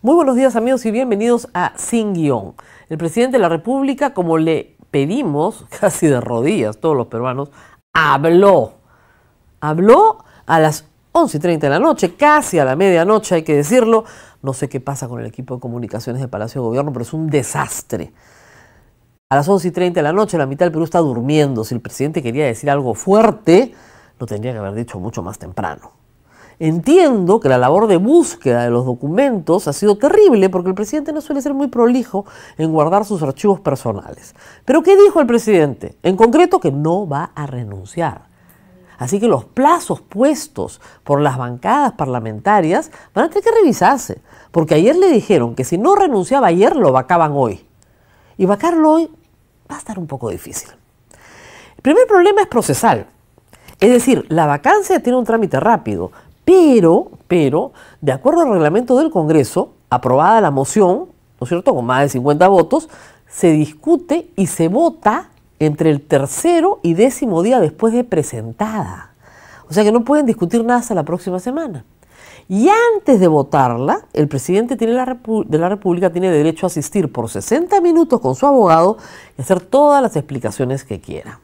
Muy buenos días amigos y bienvenidos a Sin Guión. El presidente de la República, como le pedimos, casi de rodillas todos los peruanos, habló. Habló a las 11.30 y de la noche, casi a la medianoche hay que decirlo. No sé qué pasa con el equipo de comunicaciones del Palacio de Gobierno, pero es un desastre. A las 11.30 y de la noche la mitad del Perú está durmiendo. Si el presidente quería decir algo fuerte, lo tendría que haber dicho mucho más temprano. Entiendo que la labor de búsqueda de los documentos ha sido terrible porque el presidente no suele ser muy prolijo en guardar sus archivos personales. Pero ¿qué dijo el presidente? En concreto que no va a renunciar. Así que los plazos puestos por las bancadas parlamentarias van a tener que revisarse, porque ayer le dijeron que si no renunciaba ayer lo vacaban hoy. Y vacarlo hoy va a estar un poco difícil. El primer problema es procesal. Es decir, la vacancia tiene un trámite rápido, pero, pero, de acuerdo al reglamento del Congreso, aprobada la moción, ¿no es cierto?, con más de 50 votos, se discute y se vota entre el tercero y décimo día después de presentada. O sea que no pueden discutir nada hasta la próxima semana. Y antes de votarla, el presidente de la República tiene derecho a asistir por 60 minutos con su abogado y hacer todas las explicaciones que quiera.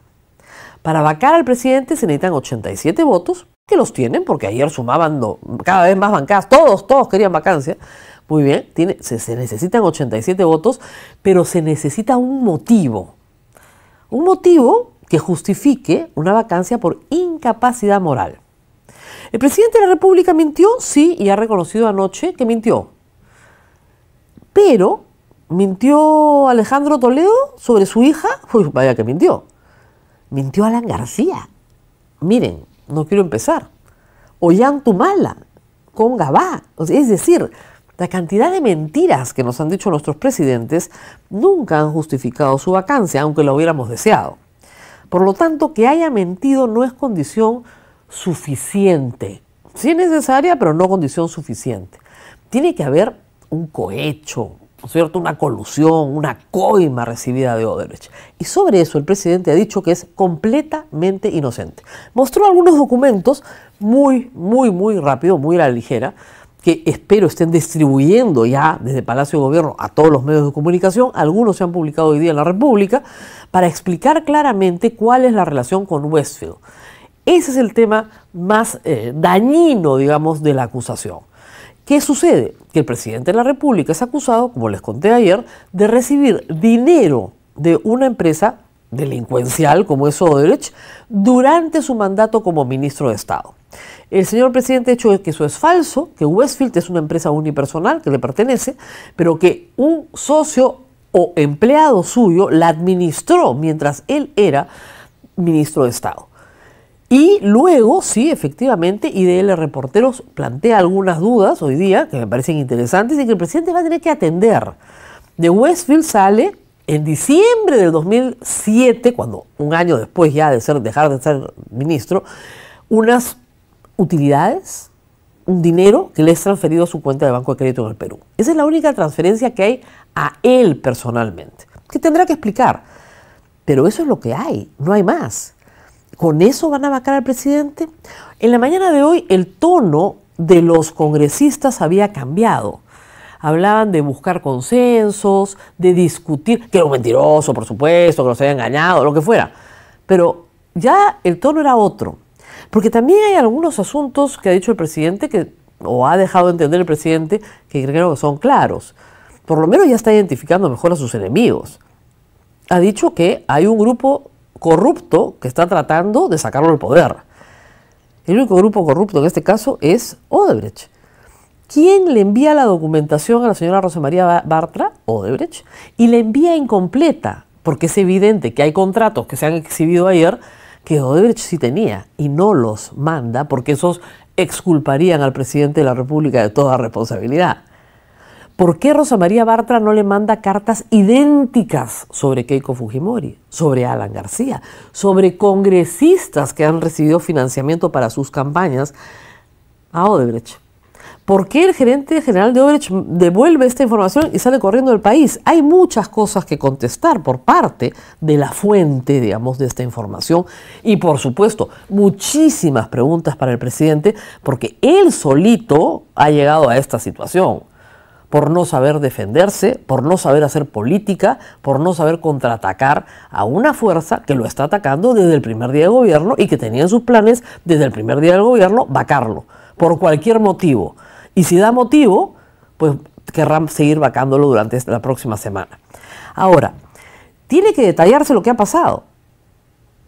Para vacar al presidente se necesitan 87 votos, que los tienen, porque ayer sumaban cada vez más bancadas, todos, todos querían vacancia. Muy bien, se, se necesitan 87 votos, pero se necesita un motivo. Un motivo que justifique una vacancia por incapacidad moral. ¿El presidente de la República mintió? Sí, y ha reconocido anoche que mintió. Pero, ¿mintió Alejandro Toledo sobre su hija? Uy, vaya que mintió. Mintió Alan García. Miren, no quiero empezar. Ollantumala, con Gabá. Es decir, la cantidad de mentiras que nos han dicho nuestros presidentes nunca han justificado su vacancia, aunque lo hubiéramos deseado. Por lo tanto, que haya mentido no es condición suficiente. Sí es necesaria, pero no condición suficiente. Tiene que haber un cohecho, una colusión, una coima recibida de Odebrecht. Y sobre eso el presidente ha dicho que es completamente inocente. Mostró algunos documentos muy, muy, muy rápido, muy a la ligera, que espero estén distribuyendo ya desde Palacio de Gobierno a todos los medios de comunicación, algunos se han publicado hoy día en la República, para explicar claramente cuál es la relación con Westfield. Ese es el tema más eh, dañino, digamos, de la acusación. ¿Qué sucede? Que el presidente de la República es acusado, como les conté ayer, de recibir dinero de una empresa delincuencial como es Oderich durante su mandato como ministro de Estado. El señor presidente ha hecho que eso es falso, que Westfield es una empresa unipersonal que le pertenece, pero que un socio o empleado suyo la administró mientras él era ministro de Estado. Y luego, sí, efectivamente, IDL Reporteros plantea algunas dudas hoy día que me parecen interesantes y que el presidente va a tener que atender. De Westfield sale en diciembre del 2007, cuando un año después ya de ser, dejar de ser ministro, unas utilidades, un dinero que le es transferido a su cuenta de Banco de Crédito en el Perú. Esa es la única transferencia que hay a él personalmente, que tendrá que explicar. Pero eso es lo que hay, no hay más. ¿Con eso van a vacar al presidente? En la mañana de hoy el tono de los congresistas había cambiado. Hablaban de buscar consensos, de discutir, que era un mentiroso, por supuesto, que nos había engañado, lo que fuera. Pero ya el tono era otro. Porque también hay algunos asuntos que ha dicho el presidente que, o ha dejado entender el presidente que creo que son claros. Por lo menos ya está identificando mejor a sus enemigos. Ha dicho que hay un grupo corrupto que está tratando de sacarlo del poder. El único grupo corrupto en este caso es Odebrecht. ¿Quién le envía la documentación a la señora Rosa María Bartra? Odebrecht. Y la envía incompleta, porque es evidente que hay contratos que se han exhibido ayer que Odebrecht sí tenía y no los manda porque esos exculparían al presidente de la República de toda responsabilidad. ¿Por qué Rosa María Bartra no le manda cartas idénticas sobre Keiko Fujimori, sobre Alan García, sobre congresistas que han recibido financiamiento para sus campañas a Odebrecht? ¿Por qué el gerente general de Odebrecht devuelve esta información y sale corriendo del país? Hay muchas cosas que contestar por parte de la fuente, digamos, de esta información. Y por supuesto, muchísimas preguntas para el presidente, porque él solito ha llegado a esta situación por no saber defenderse, por no saber hacer política, por no saber contraatacar a una fuerza que lo está atacando desde el primer día de gobierno y que tenía en sus planes desde el primer día del gobierno vacarlo, por cualquier motivo. Y si da motivo, pues querrán seguir vacándolo durante la próxima semana. Ahora, tiene que detallarse lo que ha pasado,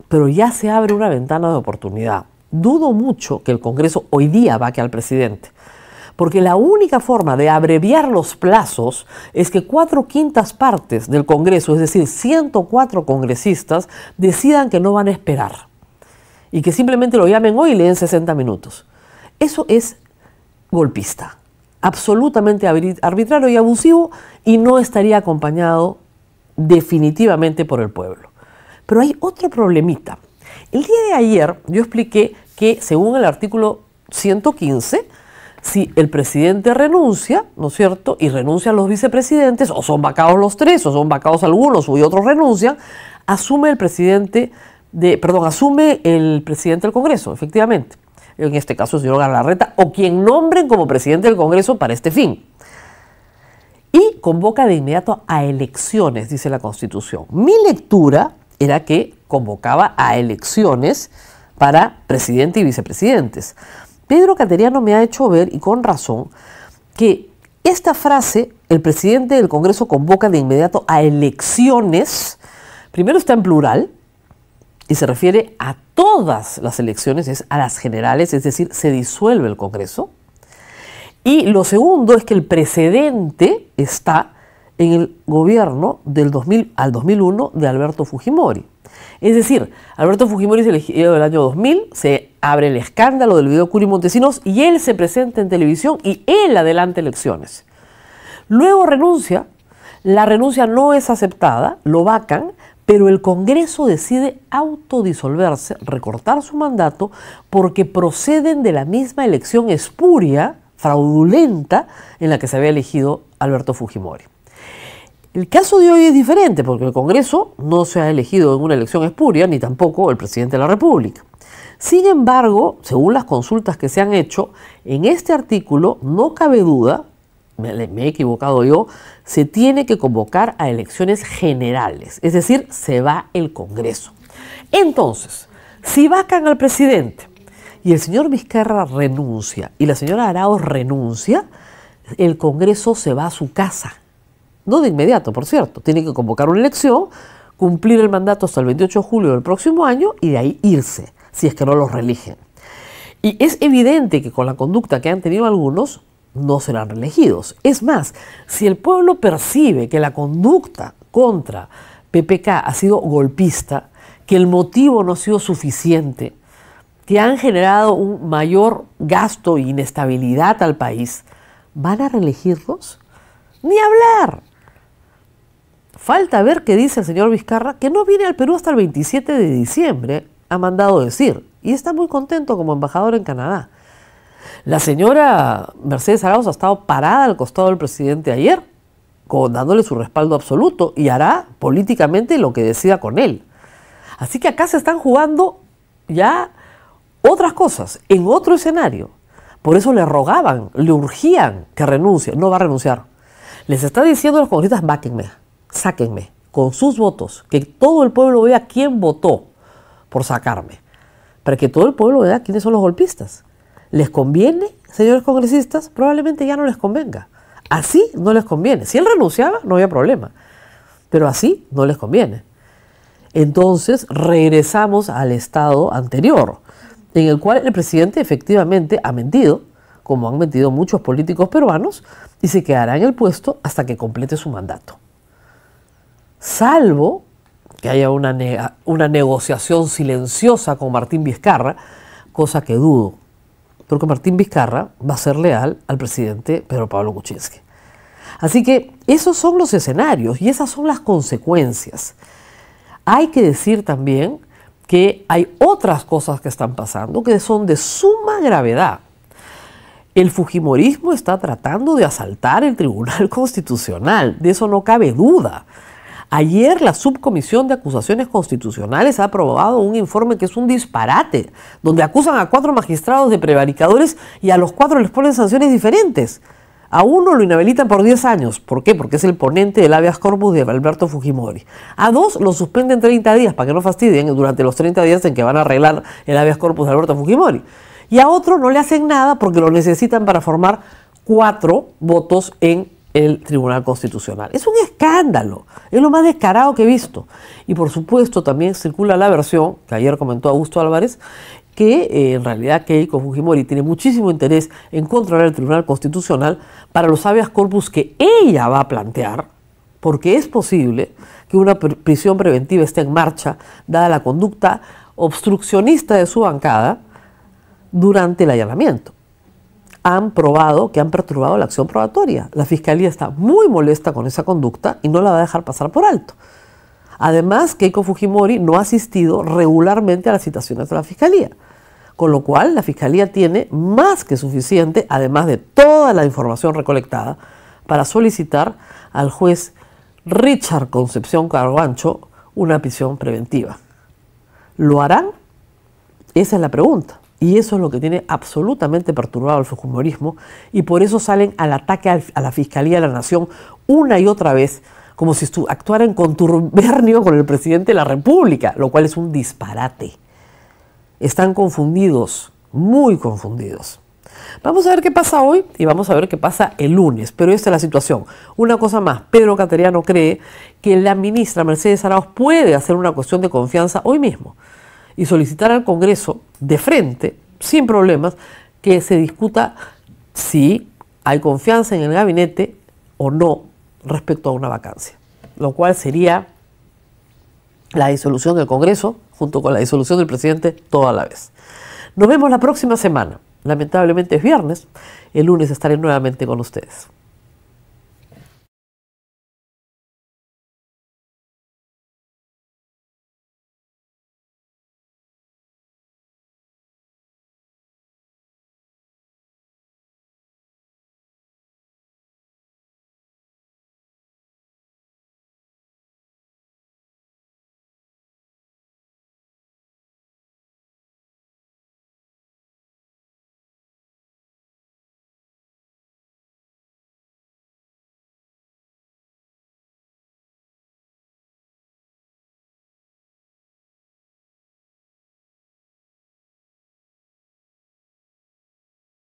pero ya se abre una ventana de oportunidad. Dudo mucho que el Congreso hoy día vaque al presidente porque la única forma de abreviar los plazos es que cuatro quintas partes del Congreso, es decir, 104 congresistas, decidan que no van a esperar y que simplemente lo llamen hoy y le den 60 minutos. Eso es golpista, absolutamente arbitrario y abusivo y no estaría acompañado definitivamente por el pueblo. Pero hay otro problemita. El día de ayer yo expliqué que según el artículo 115, si el presidente renuncia, ¿no es cierto? Y renuncian los vicepresidentes, o son vacados los tres, o son vacados algunos, y otros renuncian, asume el presidente de, perdón, asume el presidente del Congreso, efectivamente. En este caso el señor Galarreta, o quien nombren como presidente del Congreso para este fin. Y convoca de inmediato a elecciones, dice la Constitución. Mi lectura era que convocaba a elecciones para presidente y vicepresidentes. Pedro Cateriano me ha hecho ver, y con razón, que esta frase, el presidente del Congreso convoca de inmediato a elecciones, primero está en plural, y se refiere a todas las elecciones, es a las generales, es decir, se disuelve el Congreso. Y lo segundo es que el precedente está en el gobierno del 2000 al 2001 de Alberto Fujimori. Es decir, Alberto Fujimori es elegido el año 2000, se abre el escándalo del video Curi Montesinos y él se presenta en televisión y él adelanta elecciones. Luego renuncia, la renuncia no es aceptada, lo vacan, pero el Congreso decide autodisolverse, recortar su mandato, porque proceden de la misma elección espuria, fraudulenta, en la que se había elegido Alberto Fujimori. El caso de hoy es diferente porque el Congreso no se ha elegido en una elección espuria ni tampoco el presidente de la República. Sin embargo, según las consultas que se han hecho, en este artículo no cabe duda, me, he equivocado yo, se tiene que convocar a elecciones generales, es decir, se va el Congreso. Entonces, si vacan al presidente y el señor Vizcarra renuncia y la señora Araos renuncia, el Congreso se va a su casa no de inmediato, por cierto, tiene que convocar una elección, cumplir el mandato hasta el 28 de julio del próximo año y de ahí irse, si es que no los reeligen. Y es evidente que con la conducta que han tenido algunos, no serán reelegidos. Es más, si el pueblo percibe que la conducta contra PPK ha sido golpista, que el motivo no ha sido suficiente, que han generado un mayor gasto e inestabilidad al país, ¿van a reelegirlos? Ni hablar. Falta ver qué dice el señor Vizcarra, que no viene al Perú hasta el 27 de diciembre, ha mandado decir, y está muy contento como embajador en Canadá. La señora Mercedes Arauz ha estado parada al costado del presidente ayer, dándole su respaldo absoluto, y hará políticamente lo que decida con él. Así que acá se están jugando ya otras cosas, en otro escenario. Por eso le rogaban, le urgían que renuncie. No va a renunciar. Les está diciendo a los congresistas, báquenme sáquenme con sus votos, que todo el pueblo vea quién votó por sacarme, para que todo el pueblo vea quiénes son los golpistas. ¿Les conviene, señores congresistas? Probablemente ya no les convenga. Así no les conviene. Si él renunciaba, no había problema. Pero así no les conviene. Entonces regresamos al estado anterior, en el cual el presidente efectivamente ha mentido, como han mentido muchos políticos peruanos, y se quedará en el puesto hasta que complete su mandato salvo que haya una, negociación silenciosa con Martín Vizcarra, cosa que dudo, porque Martín Vizcarra va a ser leal al presidente Pedro Pablo Kuczynski. Así que esos son los escenarios y esas son las consecuencias. Hay que decir también que hay otras cosas que están pasando que son de suma gravedad. El Fujimorismo está tratando de asaltar el Tribunal Constitucional, de eso no cabe duda. Ayer la Subcomisión de Acusaciones Constitucionales ha aprobado un informe que es un disparate, donde acusan a cuatro magistrados de prevaricadores y a los cuatro les ponen sanciones diferentes. A uno lo inhabilitan por 10 años. ¿Por qué? Porque es el ponente del habeas corpus de Alberto Fujimori. A dos lo suspenden 30 días para que no fastidien durante los 30 días en que van a arreglar el habeas corpus de Alberto Fujimori. Y a otro no le hacen nada porque lo necesitan para formar cuatro votos en el Tribunal Constitucional. Es un escándalo, es lo más descarado que he visto. Y por supuesto también circula la versión, que ayer comentó Augusto Álvarez, que eh, en realidad Keiko Fujimori tiene muchísimo interés en controlar el Tribunal Constitucional para los habeas corpus que ella va a plantear, porque es posible que una prisión preventiva esté en marcha, dada la conducta obstruccionista de su bancada durante el allanamiento han probado que han perturbado la acción probatoria. La fiscalía está muy molesta con esa conducta y no la va a dejar pasar por alto. Además, Keiko Fujimori no ha asistido regularmente a las citaciones de la fiscalía, con lo cual la fiscalía tiene más que suficiente, además de toda la información recolectada, para solicitar al juez Richard Concepción Cargancho una prisión preventiva. ¿Lo harán? Esa es la pregunta. Y eso es lo que tiene absolutamente perturbado el fujimorismo y por eso salen al ataque a la Fiscalía de la Nación una y otra vez como si actuaran en contubernio con el presidente de la República, lo cual es un disparate. Están confundidos, muy confundidos. Vamos a ver qué pasa hoy y vamos a ver qué pasa el lunes, pero esta es la situación. Una cosa más, Pedro Cateriano cree que la ministra Mercedes Arauz puede hacer una cuestión de confianza hoy mismo y solicitar al Congreso de frente, sin problemas, que se discuta si hay confianza en el gabinete o no respecto a una vacancia, lo cual sería la disolución del Congreso junto con la disolución del presidente toda la vez. Nos vemos la próxima semana. Lamentablemente es viernes, el lunes estaré nuevamente con ustedes.